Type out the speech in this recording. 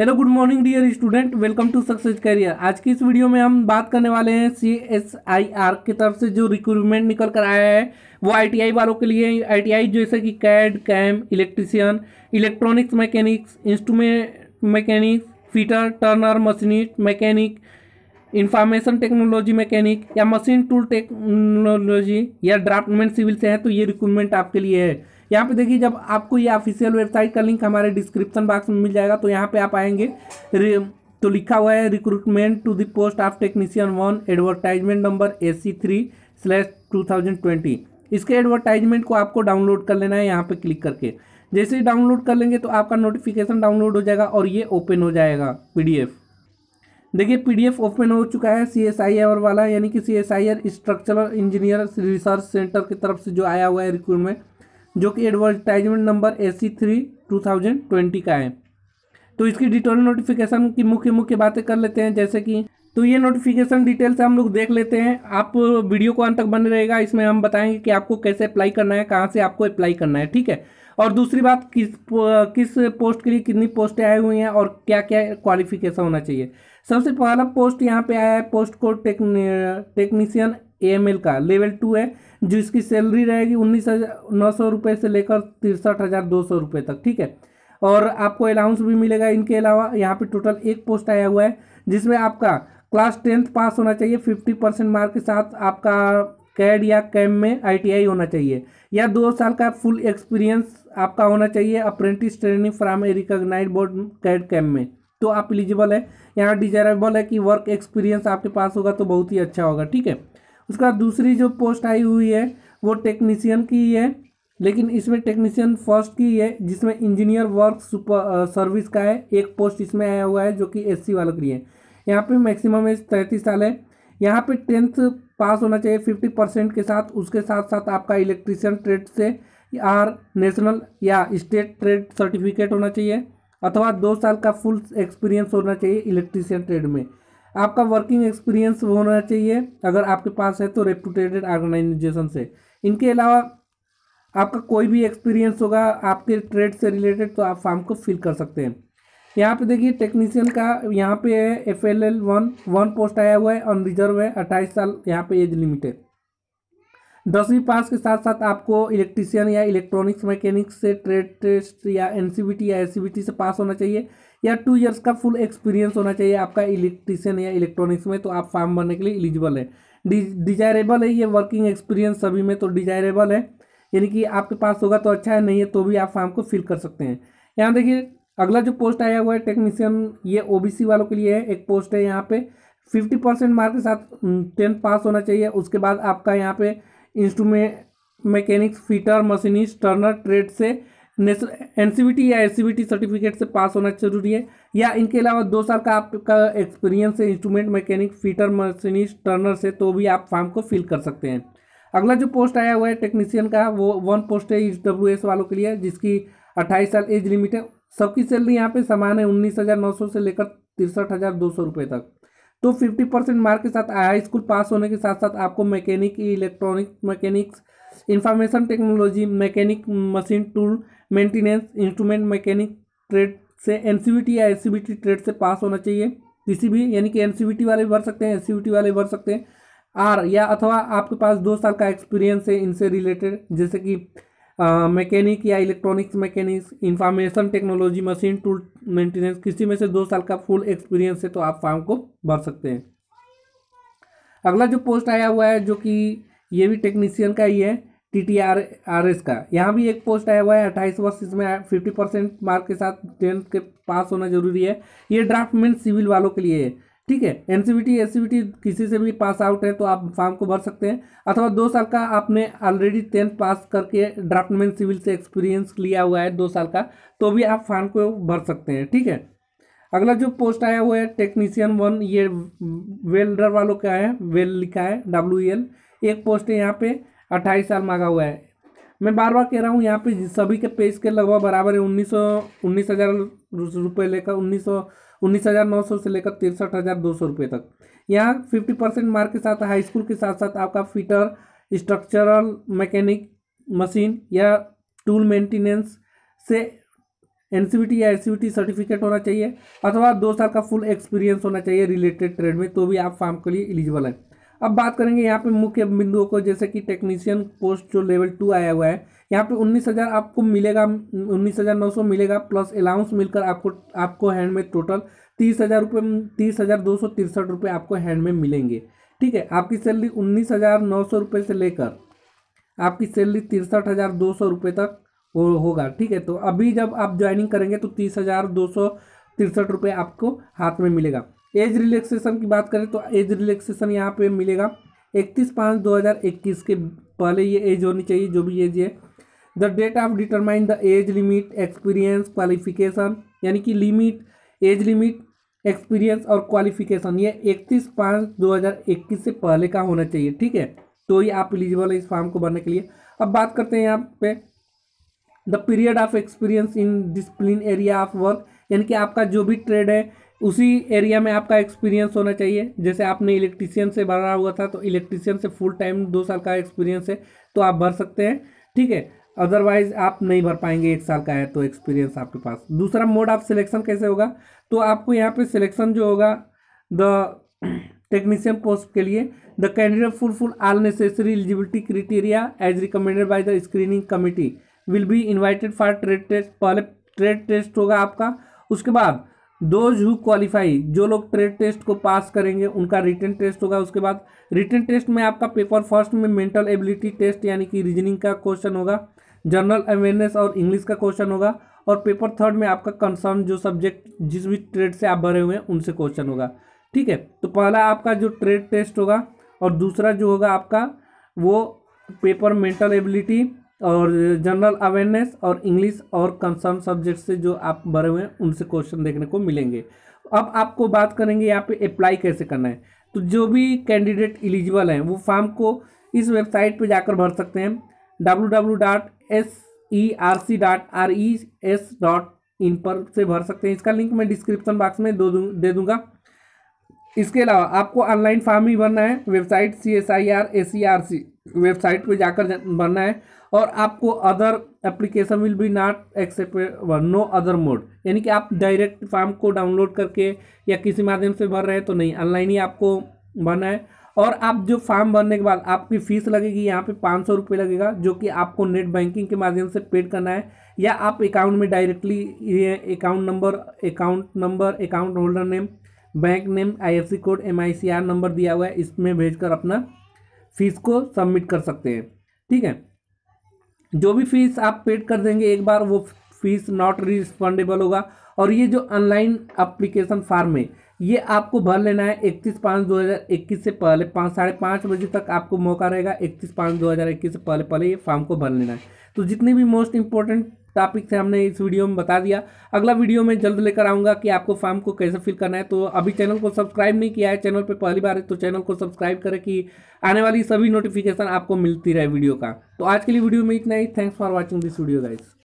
hello good morning dear student welcome to success career आज की इस वीडियो में हम बात करने वाले हैं सी एस आई आर की तरफ से जो रिक्रूटमेंट निकल कर आया है वो आईटीआई वालों के लिए आईटीआई जैसे कि CAD CAM electrician electronics mechanics instrument mechanics fitter turner machinist mechanic information technology mechanic या मशीन टूल टेक्नोलॉजी या ड्राफ्टमैन सिविल से है तो ये रिक्रूटमेंट आपके लिए है यहाँ पे देखिए जब आपको ये ऑफिशियल वेबसाइट का लिंक हमारे डिस्क्रिप्शन बॉक्स में मिल जाएगा तो यहाँ पे आप आएंगे तो लिखा हुआ है recruitment to the post of technician one advertisement number A C three slash two thousand twenty इसके एडवर्टाइजमेंट को आपको डाउनलोड कर लेना है यहाँ पे क्लिक करके जैसे ही डाउनलोड कर लेंगे तो आपका नोटिफिकेशन डाउनलोड हो जाएगा और ये ओपन हो जाएगा पी देखिए पीडीएफ ओपन हो चुका है सी एस आई आर वाला यानी कि C S I R structural engineer research centre की तरफ से जो आया हुआ है रिक्रूटमेंट जो कि advertisement number A C three two thousand twenty का है तो इसकी डिटेल नोटिफिकेशन की मुख्य मुख्य बातें कर लेते हैं जैसे कि तो ये नोटिफिकेशन डिटेल्स हम लोग देख लेते हैं आप वीडियो को अंत तक बने रहेगा इसमें हम बताएंगे कि आपको कैसे अप्लाई करना है कहाँ से आपको अप्लाई करना है ठीक है और दूसरी बात किस किस पोस्ट के लिए कितनी पोस्टें आई हुई हैं और क्या क्या क्वालिफिकेशन होना चाहिए सबसे पहला पोस्ट यहाँ पे आया है पोस्ट को टेक्नी टेक्नीशियन ए का लेवल टू है जो इसकी सैलरी रहेगी उन्नीस नौ सौ रुपये से लेकर तिरसठ हज़ार दो सौ रुपये तक ठीक है और आपको अलाउंस भी मिलेगा इनके अलावा यहाँ पे टोटल एक पोस्ट आया हुआ है जिसमें आपका क्लास टेंथ पास होना चाहिए फिफ्टी परसेंट मार्क के साथ आपका कैड या कैम में आईटीआई होना चाहिए या दो साल का फुल एक्सपीरियंस आपका होना चाहिए apprentice training from a recognise board CAD CAM में तो आप एलिजिबल है यहाँ डिजायरेबल है कि वर्क एक्सपीरियंस आपके पास होगा तो बहुत ही अच्छा होगा ठीक है उसके बाद दूसरी जो पोस्ट आई हुई है वो टेक्नीशियन की है लेकिन इसमें टेक्नीशियन फर्स्ट की है जिसमें इंजीनियर वर्क सुपर सर्विस का है एक पोस्ट इसमें आया हुआ है जो कि एससी वालों के लिए यहाँ पे मैक्सिमम एज तैंतीस साल है यहाँ पे टेंथ पास होना चाहिए फिफ्टी परसेंट के साथ उसके साथ साथ आपका इलेक्ट्रीशियन ट्रेड से आर नेशनल या स्टेट ट्रेड सर्टिफिकेट होना चाहिए अथवा दो साल का फुल एक्सपीरियंस होना चाहिए इलेक्ट्रीशियन ट्रेड में आपका वर्किंग एक्सपीरियंस होना चाहिए अगर आपके पास है तो रेपुटेटेड ऑर्गेनाइजेशन से इनके अलावा आपका कोई भी एक्सपीरियंस होगा आपके ट्रेड से रिलेटेड तो आप फॉर्म को फिल कर सकते हैं यहाँ पे देखिए टेक्नीशियन का यहाँ पे है F L L one one post आया हुआ है अनरिजर्व रिजर्व है अट्ठाईस साल यहाँ पे एज लिमिट है दसवीं पास के साथ साथ आपको इलेक्ट्रीशियन या इलेक्ट्रॉनिक्स मैकेनिक्स से ट्रेड टेस्ट या एन या एस से पास होना चाहिए या टू ईयर्स का फुल एक्सपीरियंस होना चाहिए आपका इलेक्ट्रीशियन या इलेक्ट्रॉनिक्स में तो आप फार्म भरने के लिए एलिजिबल है डिजायरेबल है ये वर्किंग एक्सपीरियंस सभी में तो डिजायरेबल है यानी कि आपके पास होगा तो अच्छा है नहीं है तो भी आप फार्म को फिल कर सकते हैं यहाँ देखिए अगला जो पोस्ट आया हुआ है टेक्नीशियन ये ओबीसी वालों के लिए है एक पोस्ट है यहाँ पे फिफ्टी परसेंट मार्क के साथ टेंथ पास होना चाहिए उसके बाद आपका यहाँ पे instrument mechanics fitter machinist turner trade से एन e या एन सर्टिफिकेट e से पास होना जरूरी है या इनके अलावा दो साल का आपका एक्सपीरियंस है instrument mechanic fitter machinist turner से तो भी आप फॉर्म को फिल कर सकते हैं अगला जो पोस्ट आया हुआ है टेक्नीशियन का वो वन पोस्ट है डब्ल्यू e वालों के लिए जिसकी अट्ठाईस साल एज लिमिट है सबकी सैलरी यहाँ पे समान है उन्नीस हज़ार नौ सौ से लेकर तिरसठ हज़ार दो सौ रुपये तक तो फिफ्टी परसेंट मार्क के साथ हाई स्कूल पास होने के साथ साथ आपको mechanic electronic mechanics information technology mechanic machine tool maintenance instrument mechanic trade से एन या एस ट्रेड से पास होना चाहिए किसी भी यानी कि एन वाले भर सकते हैं एस वाले भर सकते हैं आर या अथवा आपके पास दो साल का एक्सपीरियंस है इनसे रिलेटेड जैसे कि मैकेनिक या electronics mechanics information technology machine tool maintenance किसी में से दो साल का फुल एक्सपीरियंस है तो आप फॉर्म को भर सकते हैं अगला जो पोस्ट आया हुआ है जो कि ये भी टेक्नीशियन का ही है T T R R S का यहाँ भी एक पोस्ट आया हुआ है अट्ठाईस वर्ष इसमें फिफ्टी परसेंट मार्क के साथ टेंथ के पास होना जरूरी है ये ड्राफ्ट मेन सिविल वालों के लिए है ठीक है N C B B T T C किसी से भी पास आउट है तो आप फॉर्म को भर सकते हैं अथवा दो साल का आपने ऑलरेडी टेंथ पास करके ड्राफ्ट मेन सिविल से एक्सपीरियंस लिया हुआ है दो साल का तो भी आप फॉर्म को भर सकते हैं ठीक है अगला जो पोस्ट आया हुआ है टेक्नीशियन वन ये वेल्डर वालों का है वेल लिखा है डब्ल्यू एल e एक पोस्ट है यहाँ पर अट्ठाईस साल मांगा हुआ है मैं बार बार कह रहा हूँ यहाँ पे सभी के पेज के लगभग बराबर है उन्नीस सौ उन्नीस हज़ार रुपये लेकर उन्नीस सौ उन्नीस हज़ार नौ सौ से लेकर तिरसठ हज़ार दो सौ रुपये तक यहाँ फिफ्टी परसेंट मार्क के साथ हाई स्कूल के साथ साथ आपका फिटर स्ट्रक्चरल मैकेनिक मशीन या टूल मेंटेनेंस से एन e या एस सर्टिफिकेट e होना चाहिए अथवा दो साल का फुल एक्सपीरियंस होना चाहिए रिलेटेड ट्रेड में तो भी आप फार्म के लिए एलिजिबल है अब बात करेंगे यहाँ पे मुख्य बिंदुओं को जैसे कि टेक्नीशियन पोस्ट जो लेवल टू आया हुआ है यहाँ पे उन्नीस हज़ार आपको मिलेगा उन्नीस हज़ार नौ सौ मिलेगा प्लस अलाउंस मिलकर आपको आपको हैंड में टोटल तीस हज़ार रुपये तीस हज़ार दो सौ तिरसठ रुपये आपको हैंड में मिलेंगे ठीक है आपकी सैलरी उन्नीस हज़ार नौ सौ रुपये से लेकर आपकी सैलरी तिरसठ हज़ार दो सौ रुपये तक हो होगा ठीक है तो अभी जब आप ज्वाइनिंग करेंगे तो तीस हज़ार दो सौ तिरसठ रुपये आपको हाथ में मिलेगा एज रिलैक्सेशन की बात करें तो एज रिलैक्सेशन यहाँ पे मिलेगा इकतीस पाँच दो हज़ार इक्कीस के पहले ये एज होनी चाहिए जो भी एज है the date of determine the age limit experience qualification यानी कि लिमिट एज लिमिट एक्सपीरियंस और क्वालिफिकेशन ये इकतीस पाँच दो हज़ार इक्कीस से पहले का होना चाहिए ठीक है तो ये आप एलिजिबल है इस फॉर्म को भरने के लिए अब बात करते हैं यहाँ पे the period of experience in discipline area of work यानी कि आपका जो भी ट्रेड है उसी एरिया में आपका एक्सपीरियंस होना चाहिए जैसे आपने इलेक्ट्रीशियन से भरा हुआ था तो इलेक्ट्रीशियन से फुल टाइम दो साल का एक्सपीरियंस है तो आप भर सकते हैं ठीक है अदरवाइज आप नहीं भर पाएंगे एक साल का है तो एक्सपीरियंस आपके पास दूसरा मोड ऑफ सिलेक्शन कैसे होगा तो आपको यहाँ पे सिलेक्शन जो होगा द टेक्नीशियन पोस्ट के लिए the candidate fulfil all necessary eligibility criteria as recommended by the screening committee will be invited for trade test पहले ट्रेड टेस्ट होगा आपका उसके बाद दोज हु क्वालिफाई जो लोग ट्रेड टेस्ट को पास करेंगे उनका रिटर्न टेस्ट होगा उसके बाद रिटर्न टेस्ट में आपका पेपर फर्स्ट में मेंटल एबिलिटी टेस्ट यानी कि रीजनिंग का क्वेश्चन होगा जनरल अवेयरनेस और इंग्लिश का क्वेश्चन होगा और पेपर थर्ड में आपका कंसर्न जो सब्जेक्ट जिस भी ट्रेड से आप भरे हुए हैं उनसे क्वेश्चन होगा ठीक है तो पहला आपका जो ट्रेड टेस्ट होगा और दूसरा जो होगा आपका वो पेपर मेंटल एबिलिटी और जनरल अवेयरनेस और इंग्लिश और कंसर्न सब्जेक्ट से जो आप भरे हुए हैं उनसे क्वेश्चन देखने को मिलेंगे अब आपको बात करेंगे यहाँ पे अप्लाई कैसे करना है तो जो भी कैंडिडेट एलिजिबल हैं वो फॉर्म को इस वेबसाइट पर जाकर भर सकते हैं W W dot S E R C dot R E S dot in पर से भर सकते हैं इसका लिंक मैं डिस्क्रिप्शन बॉक्स में दो दूं, दे दूंगा इसके अलावा आपको ऑनलाइन फॉर्म ही भरना है website C S I R S C R C website पे जाकर भरना है और आपको other application will be not acceptable no other mode यानी कि आप डायरेक्ट फॉर्म को डाउनलोड करके या किसी माध्यम से भर रहे हैं तो नहीं ऑनलाइन ही आपको भरना है और आप जो फॉर्म भरने के बाद आपकी फ़ीस लगेगी यहाँ पे पाँच सौ रुपये लगेगा जो कि आपको नेट बैंकिंग के माध्यम से पेड करना है या आप अकाउंट में डायरेक्टली ये account number account number account holder name bank name I code M number दिया हुआ है इसमें भेजकर अपना फीस को सबमिट कर सकते हैं ठीक है जो भी फीस आप पेड कर देंगे एक बार वो फीस नॉट रिस्पॉन्डेबल होगा और ये जो ऑनलाइन अप्लीकेशन फार्म है ये आपको भर लेना है इकतीस पाँच दो हज़ार इक्कीस से पहले पाँच साढ़े पाँच बजे तक आपको मौका रहेगा इकतीस पाँच दो हज़ार इक्कीस से पहले पहले ये फॉर्म को भर लेना है तो जितने भी मोस्ट इंपॉर्टेंट टॉपिक से हमने इस वीडियो में बता दिया अगला वीडियो में जल्द लेकर आऊँगा कि आपको फॉर्म को कैसे फिल करना है तो अभी चैनल को सब्सक्राइब नहीं किया है चैनल पर पहली बार है तो चैनल को सब्सक्राइब करें कि आने वाली सभी नोटिफिकेशन आपको मिलती रहे वीडियो का तो आज के लिए वीडियो में इतना ही thanks for watching this video guys